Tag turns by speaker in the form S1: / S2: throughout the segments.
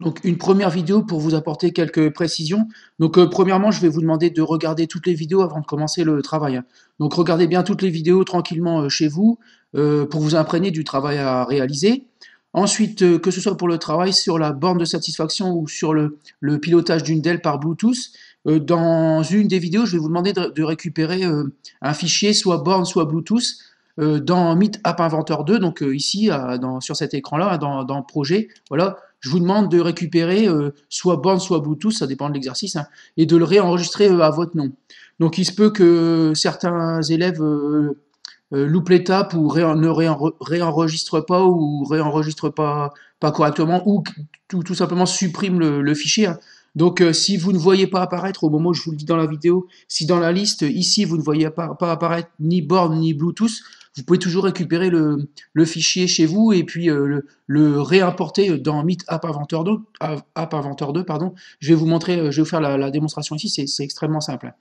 S1: Donc une première vidéo pour vous apporter quelques précisions. Donc euh, premièrement, je vais vous demander de regarder toutes les vidéos avant de commencer le travail. Donc regardez bien toutes les vidéos tranquillement euh, chez vous euh, pour vous imprégner du travail à réaliser. Ensuite, que ce soit pour le travail sur la borne de satisfaction ou sur le, pilotage d'une DEL par Bluetooth, dans une des vidéos, je vais vous demander de, récupérer un fichier, soit borne, soit Bluetooth, dans Meet App Inventor 2, donc ici, sur cet écran-là, dans, dans Projet. Voilà, je vous demande de récupérer euh, soit Borne soit Bluetooth, ça dépend de l'exercice, hein, et de le réenregistrer euh, à votre nom. Donc il se peut que certains élèves euh, loupent l'étape ou ne réenregistrent pas ou réenregistrent pas, pas correctement ou tout, simplement suppriment le, fichier. Hein. Donc si vous ne voyez pas apparaître, au moment où je vous le dis dans la vidéo, si dans la liste, ici, vous ne voyez pas, pas apparaître ni borne ni Bluetooth, vous pouvez toujours récupérer le, fichier chez vous et puis euh, le, réimporter dans Meet App Inventor 2. 2 pardon. Je vais vous montrer, euh, je vais vous faire la, démonstration ici, c'est extrêmement simple.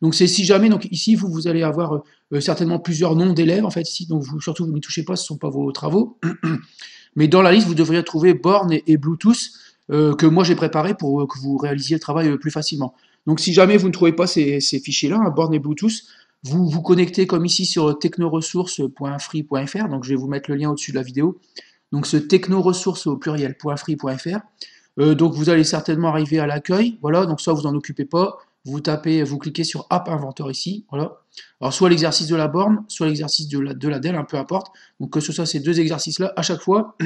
S1: Donc c'est si jamais, donc ici vous, allez avoir euh, certainement plusieurs noms d'élèves en fait ici, donc vous, surtout vous n'y touchez pas, ce ne sont pas vos travaux. Mais dans la liste, vous devriez trouver Born et, Bluetooth que moi j'ai préparé pour que vous réalisiez le travail plus facilement. Donc si jamais vous ne trouvez pas ces, fichiers-là, hein, Born et Bluetooth, vous vous connectez comme ici sur technoressources.free.fr. Donc je vais vous mettre le lien au-dessus de la vidéo. Donc ce technoressources au pluriel.free.fr. Euh, donc vous allez certainement arriver à l'accueil. Voilà, donc ça vous n'en occupez pas. Vous tapez, vous cliquez sur App Inventor ici. Voilà. Alors soit l'exercice de la borne, soit l'exercice de la, de la DEL, peu importe. Donc que ce soit ces deux exercices-là, à chaque fois,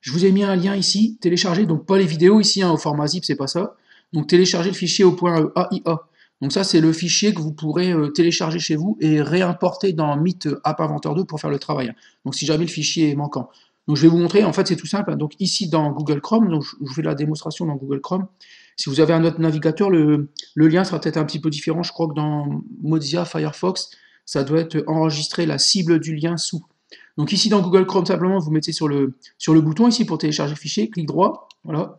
S1: je vous ai mis un lien ici, télécharger, donc pas les vidéos ici, hein, au format zip, c'est pas ça. Donc télécharger le fichier au point AIA. Donc ça, c'est le fichier que vous pourrez euh, télécharger chez vous et réimporter dans Meet euh, App Inventor 2 pour faire le travail. Donc si jamais le fichier est manquant. Donc je vais vous montrer, en fait c'est tout simple. Hein. Donc ici dans Google Chrome, donc je vous fais la démonstration dans Google Chrome. Si vous avez un autre navigateur, le, lien sera peut-être un petit peu différent. Je crois que dans Mozilla, Firefox, ça doit être enregistrer la cible du lien sous. Donc ici dans Google Chrome, simplement vous mettez sur le, sur le bouton ici pour télécharger le fichier, clic droit, voilà,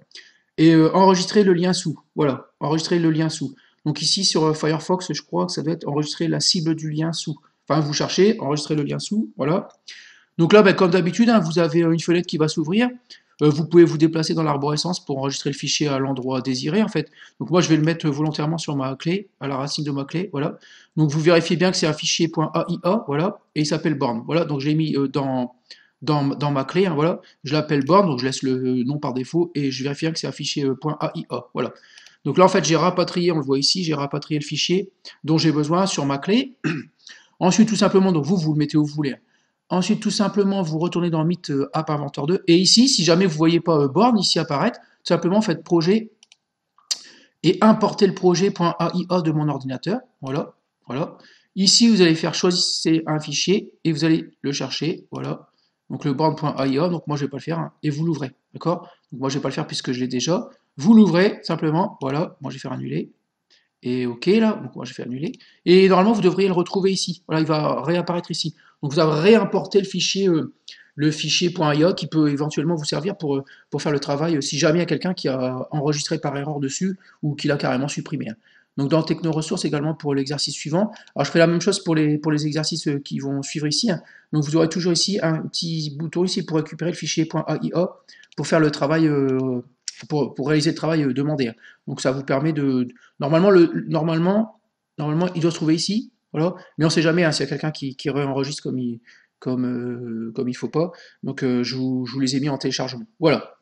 S1: et euh, enregistrer le lien sous. Voilà, enregistrer le lien sous. Donc ici, sur euh, Firefox, je crois que ça doit être enregistrer la cible du lien sous. Enfin, vous cherchez, enregistrez le lien sous, voilà. Donc là, ben, comme d'habitude, hein, vous avez euh, une fenêtre qui va s'ouvrir. Euh, vous pouvez vous déplacer dans l'arborescence pour enregistrer le fichier à l'endroit désiré, en fait. Donc moi, je vais le mettre volontairement sur ma clé, à la racine de ma clé, voilà. Donc vous vérifiez bien que c'est un fichier .aia, voilà, et il s'appelle borne. Voilà, donc je l'ai mis dans dans, ma clé, hein, voilà, je l'appelle borne, donc je laisse le nom par défaut, et je vérifie que c'est affiché .aia, euh, voilà. Donc là, en fait, j'ai rapatrié, on le voit ici, j'ai rapatrié le fichier dont j'ai besoin sur ma clé. Ensuite, tout simplement, donc vous, vous le mettez où vous voulez. Hein. Ensuite, tout simplement, vous retournez dans Meet euh, App Inventor 2. Et ici, si jamais vous ne voyez pas euh, borne ici apparaître, tout simplement, faites projet et importer le .AIA de mon ordinateur. Voilà, voilà. Ici, vous allez faire choisir un fichier et vous allez le chercher. Voilà donc le brand.io, donc moi je vais pas le faire, hein, et vous l'ouvrez, d'accord Donc moi je vais pas le faire puisque je l'ai déjà, vous l'ouvrez simplement, voilà, moi je vais faire annuler, et ok là, donc moi je vais faire annuler, et normalement vous devriez le retrouver ici, voilà, il va réapparaître ici, donc vous avez réimporté le fichier, euh, le fichier .io qui peut éventuellement vous servir pour, euh, pour faire le travail euh, si jamais il y a quelqu'un qui a enregistré par erreur dessus, ou qui l'a carrément supprimé, hein. Donc dans Techno Ressources également pour l'exercice suivant. Alors je fais la même chose pour les, pour les exercices euh, qui vont suivre ici. Hein. Donc vous aurez toujours ici un petit bouton ici pour récupérer le fichier .aio pour faire le travail, euh, pour, réaliser le travail euh, demandé. Hein. Donc ça vous permet de... Normalement, le, normalement, normalement il doit se trouver ici. Voilà. Mais on ne sait jamais hein, s'il y a quelqu'un qui, qui réenregistre comme il, comme, comme faut pas. Donc je vous les ai mis en téléchargement. Voilà.